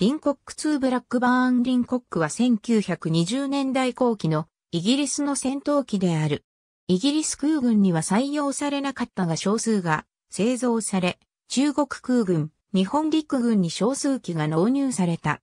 リンコック2ブラックバーンリンコックは1920年代後期のイギリスの戦闘機である。イギリス空軍には採用されなかったが少数が製造され、中国空軍、日本陸軍に少数機が納入された。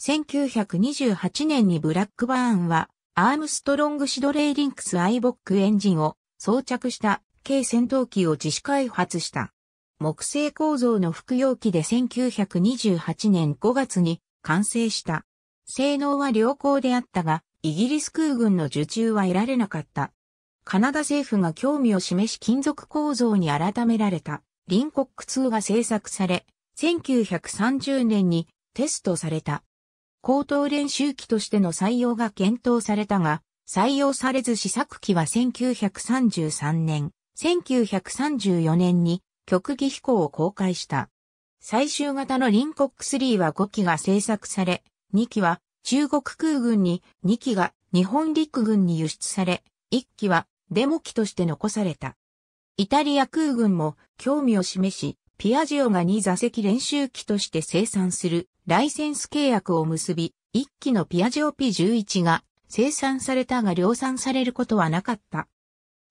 1928年にブラックバーンはアームストロングシドレイリンクスアイボックエンジンを装着した軽戦闘機を自主開発した。木製構造の服用機で1928年5月に完成した。性能は良好であったが、イギリス空軍の受注は得られなかった。カナダ政府が興味を示し金属構造に改められた、リンコック2が製作され、1930年にテストされた。高等練習機としての採用が検討されたが、採用されず試作機は1933年、1934年に極技飛行を公開した。最終型のリンコック3は5機が製作され、2機は中国空軍に、2機が日本陸軍に輸出され、1機はデモ機として残された。イタリア空軍も興味を示し、ピアジオが2座席練習機として生産するライセンス契約を結び、1機のピアジオ P11 が生産されたが量産されることはなかった。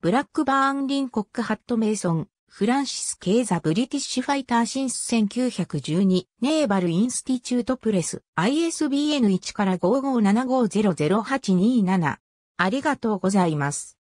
ブラックバーン・リンコック・ハット・メイソン、フランシス・ケーザ・ブリティッシュ・ファイター・シンス1912、ネーバル・インスティチュート・プレス、ISBN1 から55750827。ありがとうございます。